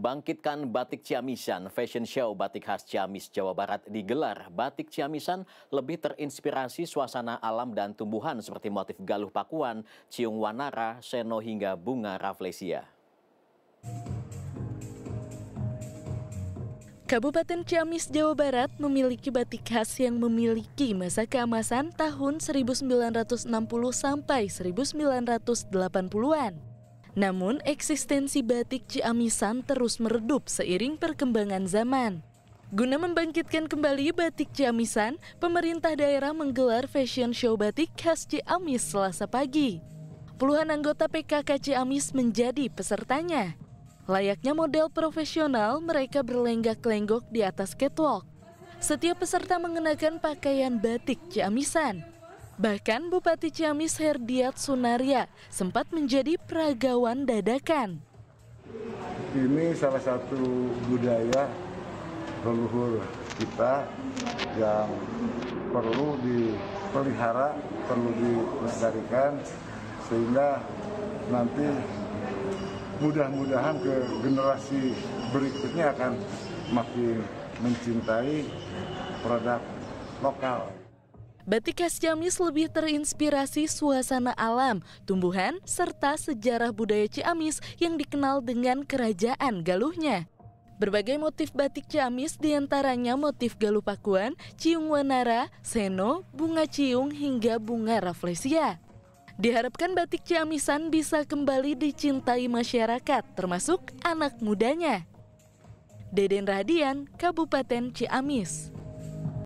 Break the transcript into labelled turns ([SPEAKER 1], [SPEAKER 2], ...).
[SPEAKER 1] Bangkitkan Batik Ciamisan, fashion show batik khas Ciamis, Jawa Barat digelar. Batik Ciamisan lebih terinspirasi suasana alam dan tumbuhan seperti motif galuh pakuan, ciung wanara, seno hingga bunga raflesia.
[SPEAKER 2] Kabupaten Ciamis, Jawa Barat memiliki batik khas yang memiliki masa keemasan tahun 1960 sampai 1980-an. Namun, eksistensi batik Ciamisan terus meredup seiring perkembangan zaman. Guna membangkitkan kembali batik Ciamisan, pemerintah daerah menggelar fashion show batik khas Ciamis selasa pagi. Puluhan anggota PKK Ciamis menjadi pesertanya. Layaknya model profesional, mereka berlenggak-lenggok di atas catwalk. Setiap peserta mengenakan pakaian batik Ciamisan. Bahkan Bupati Ciamis Herdiat Sunaria sempat menjadi peragawan dadakan.
[SPEAKER 3] Ini salah satu budaya leluhur kita yang perlu dipelihara, perlu dilestarikan sehingga nanti mudah-mudahan ke generasi berikutnya akan makin mencintai produk lokal.
[SPEAKER 2] Batik khas Ciamis lebih terinspirasi suasana alam, tumbuhan, serta sejarah budaya Ciamis yang dikenal dengan kerajaan Galuhnya. Berbagai motif batik Ciamis diantaranya motif galuh pakuan, ciung wanara, seno, bunga ciung, hingga bunga rafflesia. Diharapkan batik Ciamisan bisa kembali dicintai masyarakat, termasuk anak mudanya. Deden Radian, Kabupaten Ciamis.